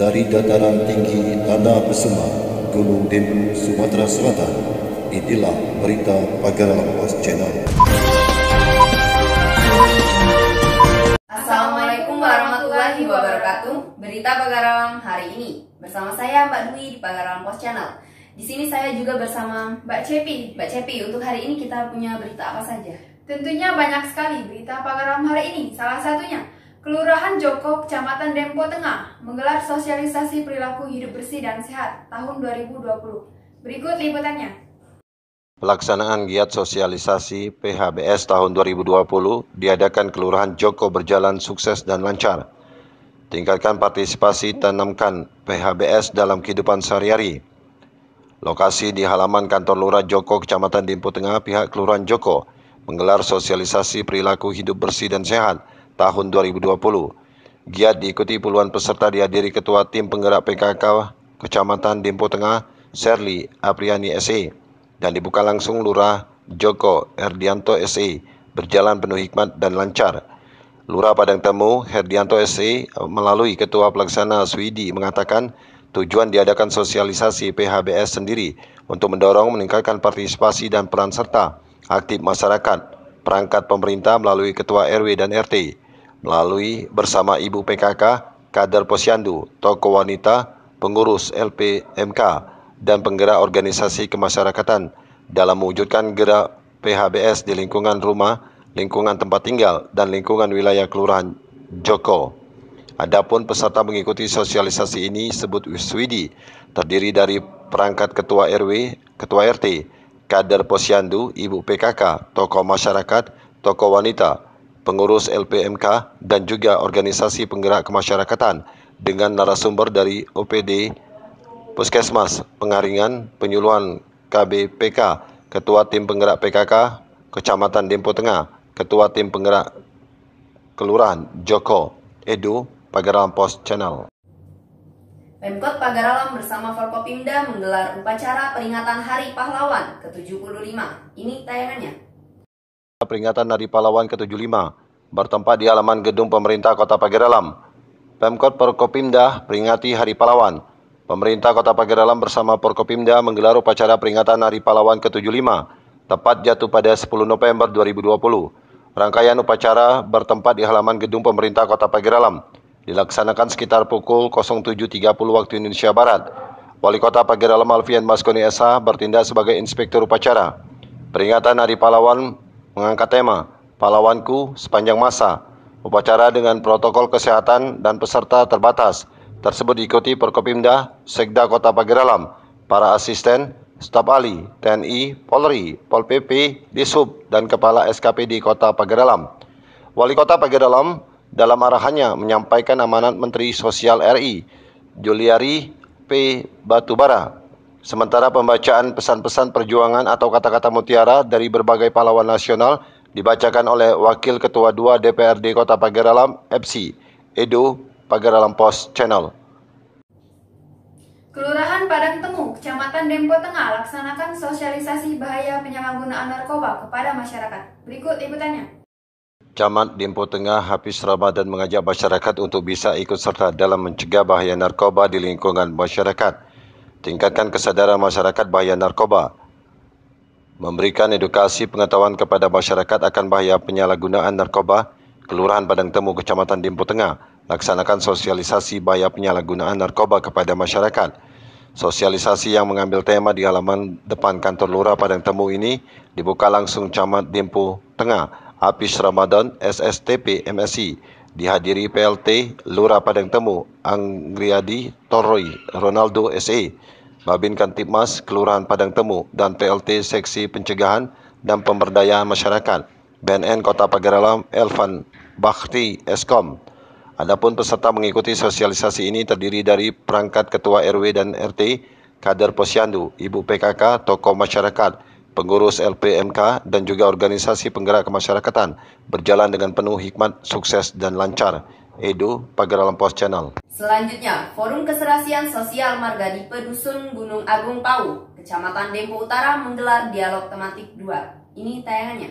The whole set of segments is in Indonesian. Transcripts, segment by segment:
dari dataran tinggi Tanah Besema, Gunung Dembu, Sumatera Selatan. itulah berita Pagar Pos Channel. Assalamualaikum warahmatullahi wabarakatuh. Berita Pagarawang hari ini bersama saya Mbak Dwi di Pagarawang Pos Channel. Di sini saya juga bersama Mbak Cepi. Mbak Cepi, untuk hari ini kita punya berita apa saja? Tentunya banyak sekali berita Pagarawang hari ini. Salah satunya Kelurahan Joko, Kecamatan Dempo Tengah menggelar sosialisasi perilaku hidup bersih dan sehat tahun 2020. Berikut liputannya. Pelaksanaan giat sosialisasi PHBS tahun 2020 diadakan Kelurahan Joko berjalan sukses dan lancar. Tingkatkan partisipasi tanamkan PHBS dalam kehidupan sehari-hari. Lokasi di halaman kantor Lurah Joko, Kecamatan Dempo Tengah, pihak Kelurahan Joko menggelar sosialisasi perilaku hidup bersih dan sehat tahun 2020. Giat diikuti puluhan peserta dihadiri Ketua Tim Penggerak PKK Kecamatan Dempo Tengah, Serli Apriani SE, dan dibuka langsung Lurah Joko Herdianto SE, berjalan penuh hikmat dan lancar. Lurah Padang Temu, Herdianto SE, melalui Ketua Pelaksana Swidi mengatakan, Tujuan diadakan sosialisasi PHBS sendiri untuk mendorong meningkatkan partisipasi dan peran serta aktif masyarakat, perangkat pemerintah melalui ketua RW dan RT, melalui bersama Ibu PKK, kader posyandu, tokoh wanita, pengurus LPMK, dan penggerak organisasi kemasyarakatan dalam mewujudkan gerak PHBS di lingkungan rumah, lingkungan tempat tinggal, dan lingkungan wilayah Kelurahan Joko. Adapun peserta mengikuti sosialisasi ini sebut Wiswidi, terdiri dari perangkat ketua RW, ketua RT, kader posyandu, ibu PKK, tokoh masyarakat, tokoh wanita, pengurus LPMK, dan juga organisasi penggerak kemasyarakatan dengan narasumber dari OPD Puskesmas Pengaringan Penyuluhan KBPK, Ketua Tim Penggerak PKK Kecamatan Dempo Tengah, Ketua Tim Penggerak Kelurahan Joko Edo Pagaralam Post Channel. Pemkot Pagaralam bersama Forkopimda menggelar upacara peringatan Hari Pahlawan ke-75. Ini tayangannya peringatan dari Palawan ke-75 bertempat di halaman gedung pemerintah Kota Pageralam. Pemkot Perkopimda peringati Hari Palawan. Pemerintah Kota Pageralam bersama Perkopimda menggelar upacara peringatan Hari Palawan ke-75 tepat jatuh pada 10 November 2020. Rangkaian upacara bertempat di halaman gedung pemerintah Kota Pageralam dilaksanakan sekitar pukul 07.30 waktu Indonesia Barat. Wali Kota Pageralam Alfian Maskoni SH bertindak sebagai inspektur upacara. Peringatan Hari Palawan mengangkat tema Pahlawanku Sepanjang Masa. Upacara dengan protokol kesehatan dan peserta terbatas tersebut diikuti Perkopimda, Sekda Kota Pageralam, para asisten, staf ahli, TNI, Polri, Pol PP, Disub, dan Kepala SKPD Kota Pageralam. Wali Kota Pageralam dalam arahannya menyampaikan amanat Menteri Sosial RI, Juliari P. Batubara Sementara pembacaan pesan-pesan perjuangan atau kata-kata mutiara dari berbagai pahlawan nasional dibacakan oleh Wakil Ketua 2 DPRD Kota Pagaralam FC, Edo Pagaralam Post Channel. Kelurahan Padang Temu, Kecamatan Dempo Tengah laksanakan sosialisasi bahaya penyalahgunaan narkoba kepada masyarakat. Berikut liputannya. Camat Dempo Tengah Hafiz Ramadan mengajak masyarakat untuk bisa ikut serta dalam mencegah bahaya narkoba di lingkungan masyarakat tingkatkan kesadaran masyarakat bahaya narkoba, memberikan edukasi pengetahuan kepada masyarakat akan bahaya penyalahgunaan narkoba, Kelurahan Padang Temu, Kecamatan Dimpu Tengah, laksanakan sosialisasi bahaya penyalahgunaan narkoba kepada masyarakat. Sosialisasi yang mengambil tema di halaman depan kantor Lurah Padang Temu ini dibuka langsung Camat Dimpu Tengah, Apis Ramadan, SSTP, MSI, dihadiri PLT Lura Padang Temu Angriadi Toroi Ronaldo SA Babin Kantipmas Kelurahan Padang Temu dan PLT Seksi Pencegahan dan Pemberdayaan Masyarakat BNN Kota Pagaralam Elvan Bakti Eskom Adapun peserta mengikuti sosialisasi ini terdiri dari perangkat ketua RW dan RT, kader posyandu, ibu PKK, tokoh masyarakat, pengurus LPMK, dan juga organisasi penggerak kemasyarakatan berjalan dengan penuh hikmat, sukses, dan lancar. Edo, Pagar Alam Pos Channel. Selanjutnya, Forum Keserasian Sosial Marga di Pedusun Gunung Agung Pau, Kecamatan Dempo Utara menggelar dialog tematik 2. Ini tayangannya.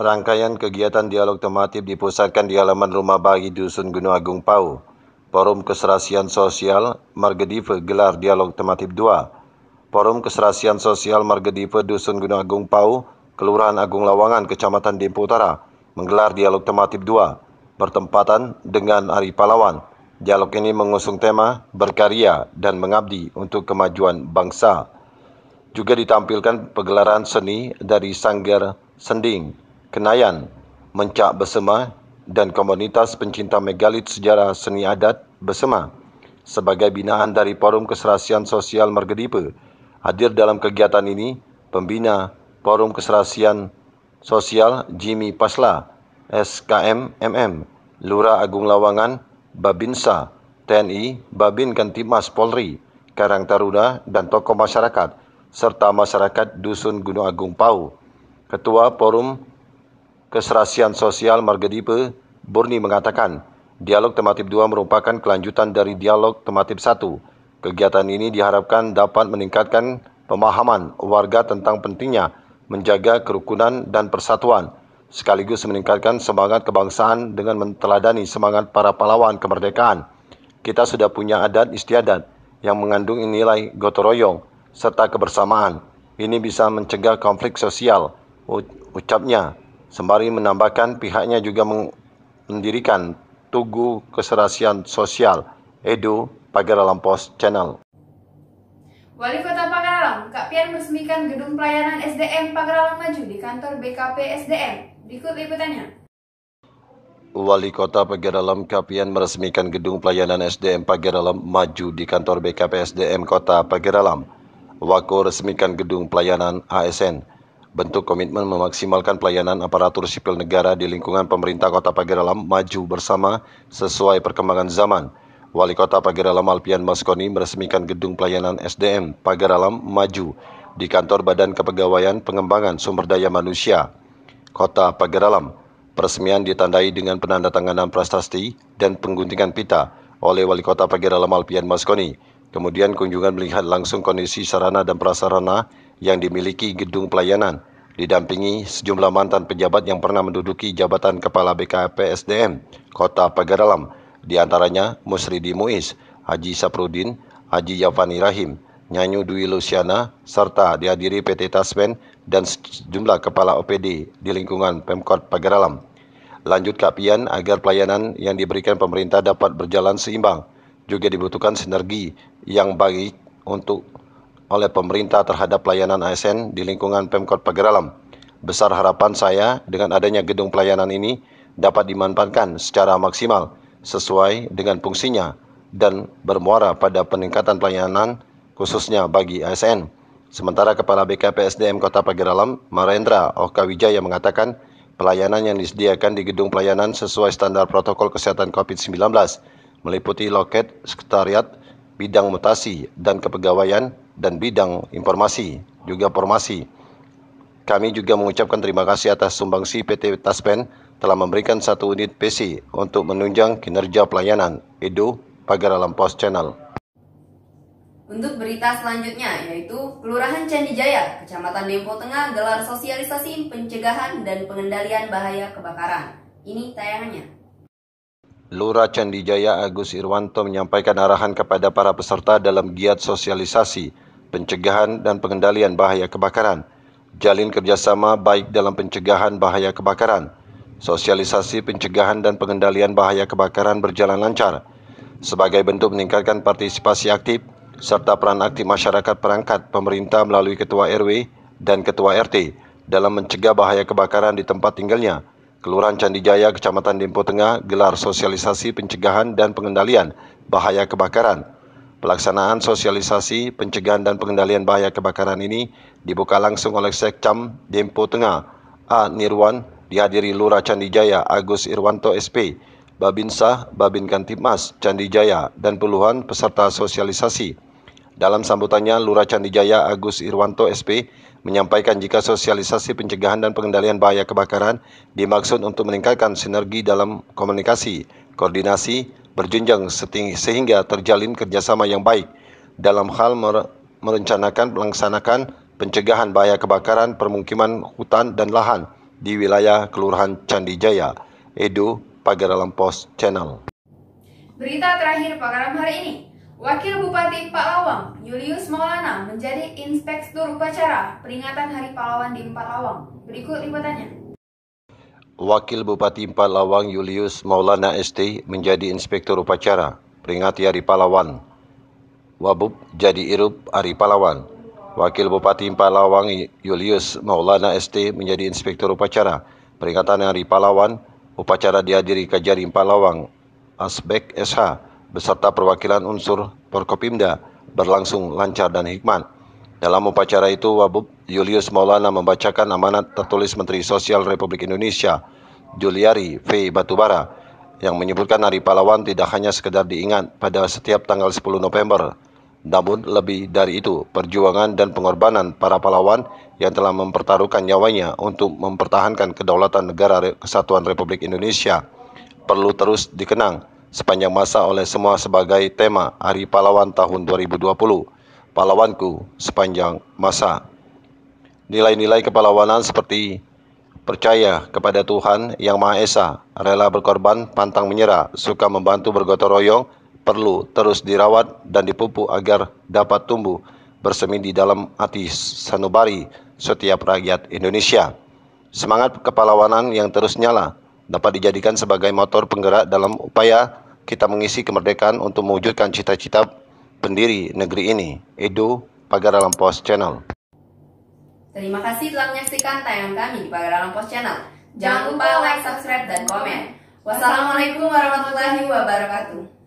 Rangkaian kegiatan dialog tematik dipusatkan di halaman rumah bagi Dusun Gunung Agung Pau. Forum Keserasian Sosial Margedive gelar dialog tematik 2 Forum Keserasian Sosial Margedipe Dusun Gunung Agung Pau, Kelurahan Agung Lawangan, Kecamatan Dempo Utara, menggelar dialog tematif 2, bertempatan dengan Hari Palawan. Dialog ini mengusung tema berkarya dan mengabdi untuk kemajuan bangsa. Juga ditampilkan pegelaran seni dari Sanggar Sending, Kenayan, Mencak Besema, dan komunitas pencinta megalit sejarah seni adat Besema sebagai binaan dari Forum Keserasian Sosial Margedipe. Hadir dalam kegiatan ini pembina Forum Keserasian Sosial Jimmy Pasla, SKM MM, Lurah Agung Lawangan, Babinsa, TNI, Babin Kantimas Polri, Karang Taruna dan tokoh masyarakat serta masyarakat Dusun Gunung Agung Pau. Ketua Forum Keserasian Sosial Margedipe Burni mengatakan, dialog tematif 2 merupakan kelanjutan dari dialog tematif 1 Kegiatan ini diharapkan dapat meningkatkan pemahaman warga tentang pentingnya menjaga kerukunan dan persatuan, sekaligus meningkatkan semangat kebangsaan dengan menteladani semangat para pahlawan kemerdekaan. Kita sudah punya adat istiadat yang mengandung nilai gotoroyong serta kebersamaan. Ini bisa mencegah konflik sosial, ucapnya, sembari menambahkan pihaknya juga mendirikan Tugu Keserasian Sosial, EDU, Alam Post Channel. Wali Kota Pagaralam, Kak Pian meresmikan gedung pelayanan SDM Pagaralam Maju di kantor BKP SDM. Berikut liputannya. Wali Kota Pagaralam Kapian meresmikan gedung pelayanan SDM Pagaralam maju di kantor BKP SDM Kota Pagaralam. Wako resmikan gedung pelayanan ASN. Bentuk komitmen memaksimalkan pelayanan aparatur sipil negara di lingkungan pemerintah Kota Pagaralam maju bersama sesuai perkembangan zaman Wali Kota Pagaralam Alpian Maskoni meresmikan gedung pelayanan SDM Pagaralam Maju di kantor Badan Kepegawaian Pengembangan Sumber Daya Manusia Kota Pagaralam. Peresmian ditandai dengan penandatanganan prasasti dan pengguntingan pita oleh Wali Kota Pagaralam Alpian Maskoni. Kemudian kunjungan melihat langsung kondisi sarana dan prasarana yang dimiliki gedung pelayanan didampingi sejumlah mantan pejabat yang pernah menduduki jabatan Kepala BKPSDM SDM Kota Pagaralam di antaranya Musridi Muiz, Haji Saprudin, Haji Yafani Rahim, Nyanyu Dwi Luciana, serta dihadiri PT Tasmen dan sejumlah kepala OPD di lingkungan Pemkot Pagaralam. Lanjut kapian agar pelayanan yang diberikan pemerintah dapat berjalan seimbang. Juga dibutuhkan sinergi yang baik untuk oleh pemerintah terhadap pelayanan ASN di lingkungan Pemkot Pagaralam. Besar harapan saya dengan adanya gedung pelayanan ini dapat dimanfaatkan secara maksimal sesuai dengan fungsinya dan bermuara pada peningkatan pelayanan khususnya bagi ASN. Sementara Kepala BKPSDM Kota Pageralam, Marendra Okawijaya mengatakan pelayanan yang disediakan di gedung pelayanan sesuai standar protokol kesehatan COVID-19 meliputi loket, sekretariat, bidang mutasi dan kepegawaian, dan bidang informasi, juga formasi. Kami juga mengucapkan terima kasih atas sumbangsi PT Taspen telah memberikan satu unit PC untuk menunjang kinerja pelayanan Edo Pagar Alam Post Channel. Untuk berita selanjutnya, yaitu Kelurahan Candi Jaya, Kecamatan Dempo Tengah gelar sosialisasi pencegahan dan pengendalian bahaya kebakaran. Ini tayangannya. Lurah Candi Jaya Agus Irwanto menyampaikan arahan kepada para peserta dalam giat sosialisasi, pencegahan dan pengendalian bahaya kebakaran. Jalin kerjasama baik dalam pencegahan bahaya kebakaran, Sosialisasi pencegahan dan pengendalian bahaya kebakaran berjalan lancar sebagai bentuk meningkatkan partisipasi aktif serta peran aktif masyarakat perangkat pemerintah melalui Ketua RW dan Ketua RT dalam mencegah bahaya kebakaran di tempat tinggalnya. Kelurahan Candijaya, Kecamatan Dempo Tengah gelar sosialisasi pencegahan dan pengendalian bahaya kebakaran. Pelaksanaan sosialisasi pencegahan dan pengendalian bahaya kebakaran ini dibuka langsung oleh Sekcam Dempo Tengah A. Nirwan dihadiri Lurah Candi Jaya Agus Irwanto SP, Babinsa, Babin Kantipmas Candi Jaya dan puluhan peserta sosialisasi. Dalam sambutannya, Lurah Candi Jaya Agus Irwanto SP menyampaikan jika sosialisasi pencegahan dan pengendalian bahaya kebakaran dimaksud untuk meningkatkan sinergi dalam komunikasi, koordinasi, berjenjang sehingga terjalin kerjasama yang baik dalam hal merencanakan, melaksanakan pencegahan bahaya kebakaran permukiman, hutan, dan lahan di wilayah Kelurahan Candijaya, Edo, Pagaralam Post Channel. Berita terakhir Pagaram hari ini, Wakil Bupati Pak Lawang, Julius Maulana, menjadi inspektur upacara peringatan Hari Pahlawan di Empat Lawang. Berikut liputannya. Wakil Bupati Empat Lawang Julius Maulana ST menjadi inspektur upacara peringati Hari Pahlawan. Wabub jadi irup Hari Pahlawan. Wakil Bupati Palawang Julius Maulana ST menjadi inspektur upacara peringatan Hari Palawan. Upacara dihadiri Kajari Palawang Asbek SH beserta perwakilan unsur Porkopimda berlangsung lancar dan hikmat. Dalam upacara itu, Wabub Julius Maulana membacakan amanat tertulis Menteri Sosial Republik Indonesia Juliari V. Batubara yang menyebutkan Hari Palawan tidak hanya sekedar diingat pada setiap tanggal 10 November namun lebih dari itu, perjuangan dan pengorbanan para pahlawan yang telah mempertaruhkan nyawanya untuk mempertahankan kedaulatan negara Kesatuan Republik Indonesia perlu terus dikenang sepanjang masa oleh semua sebagai tema Hari Pahlawan tahun 2020. Pahlawanku sepanjang masa. Nilai-nilai kepahlawanan seperti percaya kepada Tuhan Yang Maha Esa, rela berkorban, pantang menyerah, suka membantu bergotong royong, perlu terus dirawat dan dipupuk agar dapat tumbuh bersemi di dalam hati sanubari setiap rakyat Indonesia. Semangat kepahlawanan yang terus nyala dapat dijadikan sebagai motor penggerak dalam upaya kita mengisi kemerdekaan untuk mewujudkan cita-cita pendiri negeri ini. Edo Alam Post Channel. Terima kasih telah menyaksikan tayangan kami di Alam Post Channel. Jangan lupa like, subscribe, dan komen. Wassalamualaikum warahmatullahi wabarakatuh.